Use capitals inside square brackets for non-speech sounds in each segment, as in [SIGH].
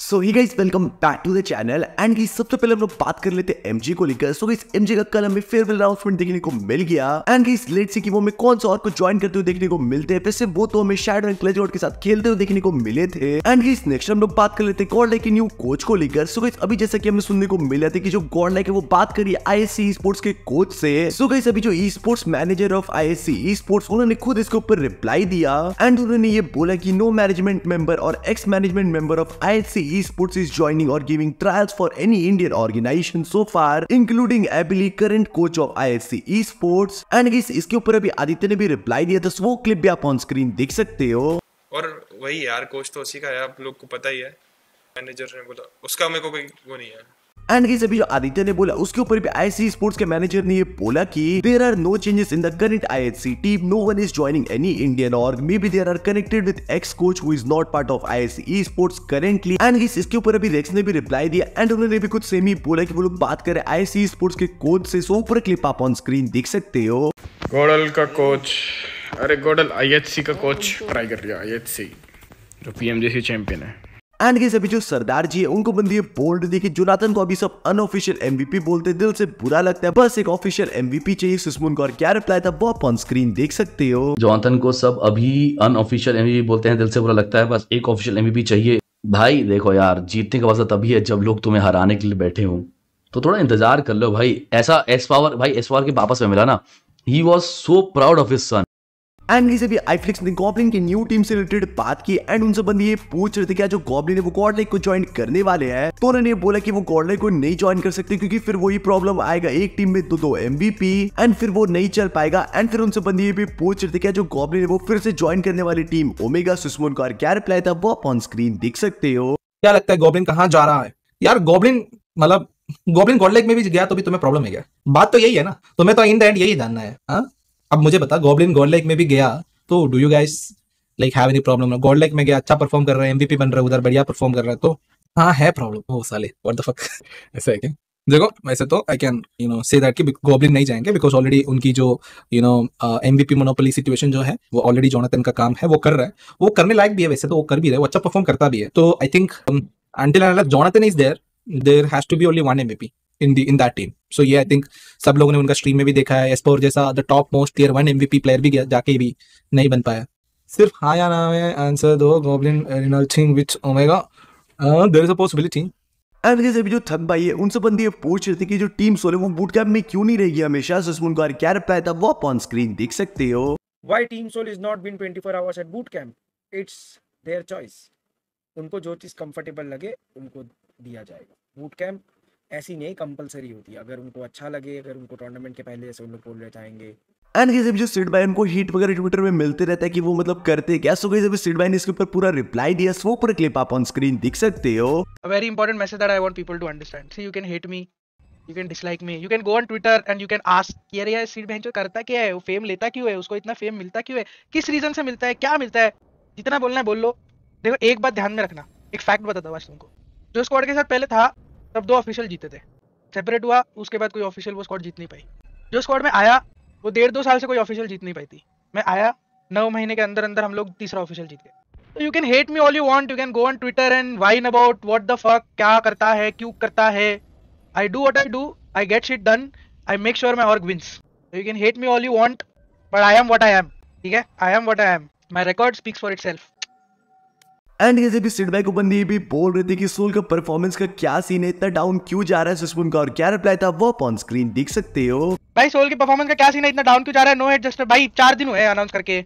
So hi guys welcome back to the channel and guys सबसे पहले हम लोग बात कर लेते हैं एमजी को लेकर सो गाइस एमजी का कल हमें फेयरवेल अनाउंसमेंट देखने को मिल गया एंड गाइस लेट सी कि वो हमें कौन सा और को ज्वाइन करते हुए देखने को मिलते हैं वैसे वो तो हमें शैडो एंड क्लेज के साथ खेलते हुए देखने को मिले थे एंड गाइस नेक्स्ट हम लोग बात कर लेते हैं गॉड लाइक न्यू कोच को लेकर सो गाइस अभी जैसा कि हमें सुनने को मिला था कि जो गॉड लाइक है वो बात करी आईएससी स्पोर्ट्स के कोच से सो गाइस अभी जो esports manager of ISC sports उन्होंने खुद इसके ऊपर रिप्लाई दिया एंड उन्होंने ये बोला की नो मैनेजमेंट मेंबर और ex management member of ISC esports is joining or giving trials for any Indian organization so far, including Abili, current coach of ISC esports. And guys, इसके ऊपर अभी आदित्य ने भी reply दिया था तो वो क्लिप भी आप ऑन स्क्रीन देख सकते हो और वही यार कोच तो उसी का है आप लोग को पता ही है मैनेजर ने बोला उसका मेरे को कोई वो नहीं है एंड इस अभी जो आदित्य ने बोला उसके ऊपर भी आईसी स्पोर्ट्स के मैनेजर ने ये बोला कि there are no changes in the current ISC team no one is joining any Indian or maybe there are connected with ex coach who is not part of ISC sports currently and इस इसके ऊपर अभी racks ने भी reply दिया and उन्होंने भी कुछ सेम ही बोला की वो लोग बात करें आईसी स्पोर्ट्स के कोच से सो ऊपर क्लिप आप ऑन स्क्रीन देख सकते हो गोडल का कोच अरे गोडल आईएचसी का कोच ट्राई कर लिया आईएचसी जो पीएमजेसी चैंपियन है एंड गाइस अभी जो सरदार जी है उनको बंदी है बोल्ड देखिए जोनाथन को अभी सब अनऑफिशियल एमवीपी बोलते दिल से बुरा लगता है बस एक ऑफिशियल एमवीपी चाहिए सुषमुन का और क्या रिप्लाई था वो आप ऑन स्क्रीन देख सकते हो जोनाथन को सब अभी अनऑफिशियल एमवीपी बोलते हैं दिल से बुरा लगता है बस एक ऑफिशियल एमवीपी चाहिए भाई देखो यार जीतने का वजह तभी है जब लोग तुम्हें हराने के लिए बैठे हो तो थोड़ा इंतजार कर लो भाई ऐसा एस पावर भाई एस पावर के वापस में मिला ना he was so proud of his son and इसे भी आईफ्लिक्स ने गॉबलिन की न्यू टीम से रिलेटेड बात की एंड उनसे बंद ये पूछ रहे थे क्या जो गॉबलिन है वो गॉडलाइक को ज्वाइन करने वाले हैं तो उन्होंने बोला कि वो गॉडलाइक को नहीं ज्वाइन कर सकते क्योंकि फिर वही प्रॉब्लम आएगा एक टीम में दो दो एमबीपी एंड फिर वो नहीं चल पाएगा एंड फिर उनसे बंद ये भी पूछ रहे थे क्या जो गॉबलिन है वो फिर से ज्वाइन करने वाली टीम ओमेगा सुषमोन का क्या रिप्लाई था वो आप ऑन स्क्रीन देख सकते हो क्या लगता है गॉबलिन कहाँ जा रहा है यार गॉबलिन मतलब गॉबलिन गॉडलाइक में भी गया तो भी तुम्हें प्रॉब्लम है क्या बात तो यही है ना तुम्हें तो इन द एंड यही जानना है हा? अब मुझे बता गॉबलिन गॉड लाइक में भी गया तो do you guys like have any problem Godlike में गया अच्छा परफॉर्म कर रहा है एमवीपी बन रहा है उधर बढ़िया परफॉर्म कर रहा है तो हाँ है प्रॉब्लम वो साले व्हाट द फक ऐसा है क्या देखो वैसे तो I can you know say that कि गॉबलिन नहीं जाएंगे बिकॉज ऑलरेडी उनकी जो you know MVP monopoly situation जो है वो ऑलरेडी जोनाथन का काम है वो कर रहा है वो करने लायक भी है वैसे तो वो कर भी रहा है वो अच्छा परफॉर्म करता भी है तो I think until Jonathan is there there has to be only one MVP in the in that team so ये आई थिंक सब लोगों ने उनका स्ट्रीम में भी देखा है एसपोर जैसा the top most tier one MVP player भी जाके भी नहीं बन पाया सिर्फ हाँ या ना है आंसर दो goblin thing which Omega there is a possibility and जैसे अभी जो थक भाई है उनसे बंदी ये पूछ रहे थे कि जो टीम सोले वो बूट कैंप में क्यों नहीं रहेगी हमेशा जिसमें उनका क्या रिप्लाई था वो आप ऑन स्क्रीन देख सकते हो why team Soul is not been 24 hours at boot camp it's their choice उनको जो चीज कंफर्टेबल लगे उनको दिया जाएगा बूट कैंप ऐसी नहीं कंपलसरी होती अगर उनको अच्छा लगे अगर उनको टूर्नामेंट के पहले जैसे उनको बोल एंड गाइस जो सीट उनको हीट वगैरह ट्विटर में मिलते रहता है कि वो मतलब करते क्या सो गई सीट सीट ने इसके ऊपर पूरा रिप्लाई दिया सो पूरा क्लिप आप ऑन स्क्रीन दिख सकते हो very important message that I want people to understand see you can hate me you can dislike me you can go on Twitter and you can ask यार यार seat बाइन करता क्या है वो फेम लेता क्यों है उसको इतना फेम मिलता क्यों है किस रीजन से मिलता है क्या मिलता है जितना बोलना है बोल लो देखो एक बात ध्यान में रखना एक फैक्ट बताता हूँ तुमको जो स्क्वाड के साथ पहले था तब दो ऑफिशियल जीते थे सेपरेट हुआ उसके बाद कोई ऑफिशियल वो स्कॉड जीत नहीं पाई जो स्कॉड में आया वो डेढ़ दो साल से कोई ऑफिशियल जीत नहीं पाई थी मैं आया नौ महीने के अंदर अंदर हम लोग तीसरा ऑफिशियल जीत गए तो you can hate me all you want you can go on Twitter and whine about what the fuck क्या करता है क्यों करता है I do what I do I get shit done I make sure my org wins you can hate me all you want but I am what I am ठीक है I am what I am my record speaks for itself and ये भी इस feedback open ये भी बोल रहे थे कि सोल का परफॉर्मेंस का क्या सीन है इतना डाउन क्यों जा रहा है सुस्पुन का और क्या रिप्लाई था वो ऑन स्क्रीन देख सकते हो भाई सोल के परफॉर्मेंस का क्या सीन है इतना डाउन क्यों जा रहा है नो हेड जस्ट भाई चार दिन हुए अनाउंस करके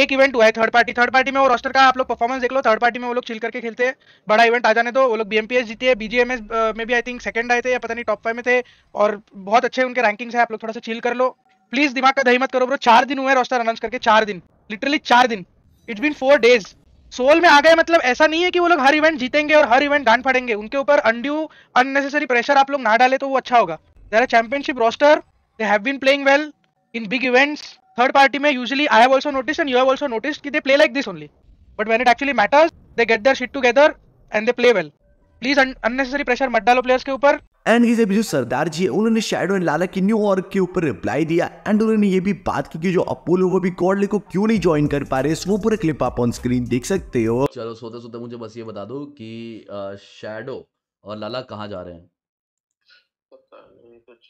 एक इवेंट हुआ है थर्ड पार्टी थर्ड पार्टी में वो रोस्टर का आप लोग परफॉर्मेंस देख लो थर्ड पार्टी में वो लोग चिल करके खेलते हैं बड़ा इवेंट आ जाने दो वो लोग बीएमपीएस जीते हैं बीजीएमएस में भी आई थिंक सेकंड आए थे या पता नहीं टॉप फाइव में थे और बहुत अच्छे उनके रैंकिंग्स है आप लोग थोड़ा सा चिल कर लो प्लीज दिमाग का दही मत करो ब्रो चार दिन हुए रोस्टर अनाउंस करके चार दिन लिटरली चार दिन it's been four days Soul में आ गए मतलब ऐसा नहीं है कि वो लोग हर इवेंट जीतेंगे और हर इवेंट गांड फाड़ेंगे उनके ऊपर अनड्यू अननेसेसरी प्रेशर आप लोग ना डाले तो वो अच्छा होगा their championship roster they have been playing well in big events third party में usually I have also notice and you have also notice कि they play like this only but when it actually matters they get their shit together and they play well please unnecessary pressure मत डालो players के ऊपर and इसे भी जो सरदार जी है उन्होंने शैडो एंड लाला की न्यू न्यूयॉर्क के ऊपर रिप्लाई दिया एंड उन्होंने ये भी बात की कि जो अपोलो वो भी गॉडले को क्यों नहीं ज्वाइन कर पा रहे वो पूरे क्लिप आप ऑन स्क्रीन देख सकते हो चलो सोते सोते मुझे बस ये बता दो कि शैडो और लाला कहाँ जा रहे हैं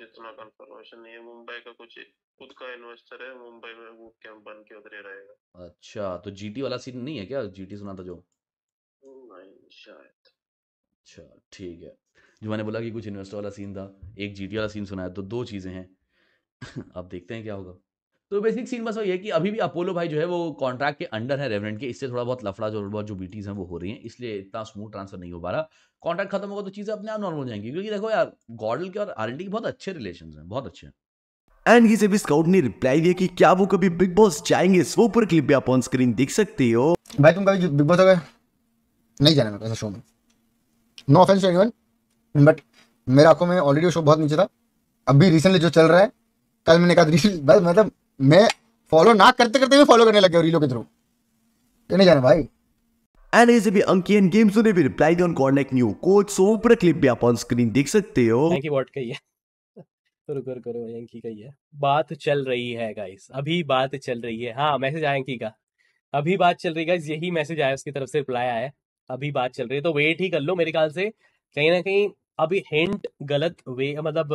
इतना कंफर्मेशन नहीं है मुंबई का कुछ खुद का इन्वेस्टर है मुंबई में वो कैंप बन के उधर ही रहेगा अच्छा तो जीटी वाला सीन नहीं है क्या जीटी सुना था जो नहीं शायद अच्छा ठीक है जो मैंने बोला कि कुछ इन्वेस्टर वाला सीन था एक जी वाला सीन सुनाया तो दो चीज़ें हैं [LAUGHS] अब देखते हैं क्या होगा तो बेसिक सीन बस वही है कि अभी भी अपोलो भाई जो है वो कॉन्ट्रैक्ट के अंडर है रेवरेंट के इससे थोड़ा बहुत लफड़ा जो बहुत जो बीटीज हैं वो हो रही हैं इसलिए इतना स्मूथ ट्रांसफर नहीं हो पा रहा कॉन्ट्रैक्ट खत्म होगा तो चीज़ें अपने आप नॉर्मल हो जाएंगी क्योंकि देखो यार गॉडल के और आर के बहुत अच्छे रिलेशन हैं बहुत अच्छे हैं एंड ये भी स्काउट ने रिप्लाई दिया कि क्या वो कभी बिग बॉस जाएंगे वो पर क्लिप भी आप ऑन स्क्रीन देख सकते हो भाई तुम कभी बिग बॉस हो गए नहीं जाना मेरे शो में no offence to anyone but मेरे आंखों में ऑलरेडी शो बहुत नीचे था अभी रिसेंटली जो चल रहा है कल मैंने कहा रील [LAUGHS] बस मतलब मैं फॉलो ना करते करते भी फॉलो करने लग गया रीलों के थ्रू तो नहीं जाना भाई एंड ऐसे भी एंड गेम्स ने भी रिप्लाई दिया ऑन कॉन्टैक्ट न्यू कोच सोपर क्लिप भी आप ऑन स्क्रीन देख सकते हो थैंक बॉट का ही है [LAUGHS] रुक रुक करो यंकी का ही है बात चल रही है गाइस अभी बात चल रही है हां मैसेज आया यंकी का अभी बात चल रही है गाइस यही मैसेज आया उसकी तरफ से रिप्लाई आया है अभी बात चल रही है तो वेट ही कर लो मेरे ख्याल से कहीं ना कहीं अभी हिंट गलत वे मतलब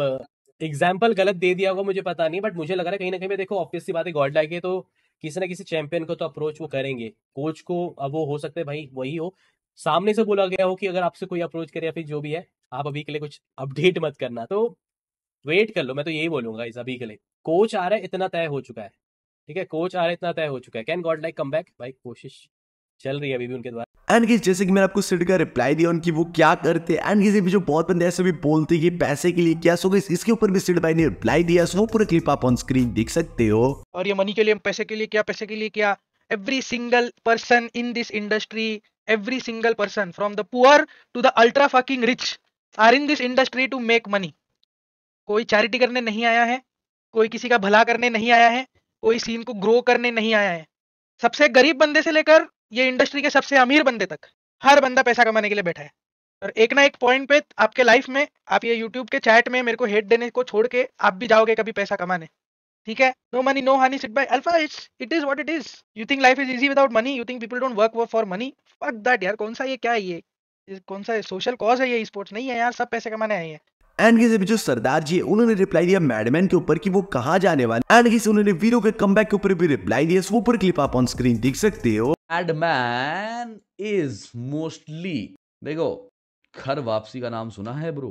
एग्जाम्पल गलत दे दिया होगा मुझे पता नहीं बट मुझे लग रहा है कहीं ना कहीं मैं देखो की बात है गॉड लाइक है तो किसी ना किसी चैंपियन को तो अप्रोच वो करेंगे कोच को अब वो हो सकते हैं भाई वही हो सामने से बोला गया हो कि अगर आपसे कोई अप्रोच करे या फिर जो भी है आप अभी के लिए कुछ अपडेट मत करना तो वेट कर लो मैं तो यही बोलूंगा इस अभी के लिए कोच आ रहा है इतना तय हो चुका है ठीक है कोच आ रहा है इतना तय हो चुका है can Godlike come back भाई कोशिश चल रही है अभी भी उनके द्वारा एंड गीज जैसे कि मैंने आपको सिड का रिप्लाई दिया उनकी वो क्या करते एंड गीज भी जो बहुत बंदे ऐसे भी बोलते कि पैसे के लिए क्या सो गई इसके ऊपर भी सिड भाई ने रिप्लाई दिया सो वो पूरा क्लिप आप ऑन स्क्रीन देख सकते हो और ये मनी के लिए पैसे के लिए क्या पैसे के लिए क्या every single person in this industry every single person from the poor to the ultra fucking rich are in this industry to make money कोई चैरिटी करने नहीं आया है कोई किसी का भला करने नहीं आया है कोई सीन को ग्रो करने नहीं आया है सबसे गरीब बंदे से लेकर ये इंडस्ट्री के सबसे अमीर बंदे तक हर बंदा पैसा कमाने के लिए बैठा है और एक ना एक पॉइंट पे आपके लाइफ में आप ये यूट्यूब के चैट में मेरे को हेट देने को छोड़ के आप भी जाओगे कभी पैसा कमाने ठीक है no money no honey sit by alpha it's it is what it is you think life is easy without money you think people don't work for money fuck that यार कौन सा ये क्या है ये कौन सा सोशल कॉज है ये स्पोर्ट्स नहीं है यार सब पैसे कमाने आए हैं एंड किसी जो सरदार जी उन्होंने रिप्लाई दिया मैडमैन के ऊपर कि वो कहा जाने वाले एंड किसी उन्होंने वीरो के कम के ऊपर भी रिप्लाई दिया वो पर क्लिप आप ऑन स्क्रीन देख सकते हो मैन इज मोस्टली देखो घर वापसी का नाम सुना है ब्रो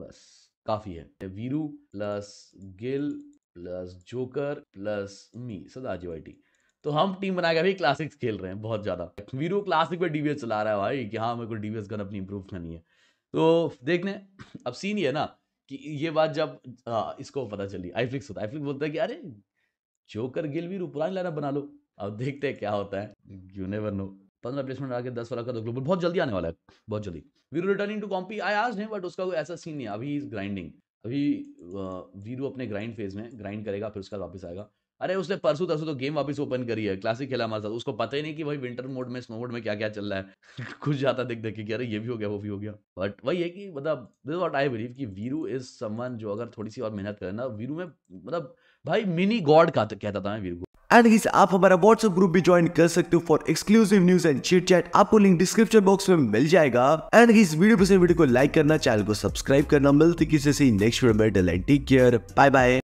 बस काफी है Veeru plus Gill plus Joker plus me सदा टी तो हम टीम बना के अभी क्लासिक्स खेल रहे हैं बहुत ज्यादा वीरू क्लासिक पे डीवीएस चला रहा है भाई कि हाँ मेरे को डीवीएस गन अपनी इंप्रूव करनी है तो देखने अब सीन ये है ना कि ये बात जब आ, हाँ, इसको पता चली आईफ्लिक्स होता है आईफ्लिक्स बोलता है कि अरे जोकर गिल वीरू पुरानी लाइनअप बना लो अब देखते हैं क्या होता है यू नेवर नो पंद्रह प्लेसमेंट आके दस वाला का तो ग्लोबल बहुत जल्दी आने वाला है बहुत जल्दी वीरू रिटर्निंग टू कॉम्पी आई आज है बट उसका कोई ऐसा सीन नहीं अभी इज ग्राइंडिंग अभी वीरू अपने ग्राइंड फेज में ग्राइंड करेगा फिर उसका वापस आएगा अरे उसने परसों तरसों तो गेम वापस ओपन करी है क्लासिक खेला हमारे साथ उसको पता ही नहीं कि भाई विंटर मोड में स्नो मोड में क्या क्या चल रहा है [LAUGHS] कुछ जाता देख देख के अरे ये भी हो गया वो भी हो गया बट वही है कि मतलब दिस वॉट आई बिलीव कि वीरू इज समवन जो अगर थोड़ी सी और मेहनत करे ना वीरू में मतलब भाई मिनी गॉड कहता था मैं वीरू को एंड गाइस आप हमारा व्हाट्सएप ग्रुप भी ज्वाइन कर सकते हो for exclusive news and chit chat आपको लिंक डिस्क्रिप्शन बॉक्स में मिल जाएगा एंड गाइस वीडियो पसंद वीडियो को लाइक करना चैनल को सब्सक्राइब करना मिलती किसी से नेक्स्ट वीडियो में टेक केयर बाय बाय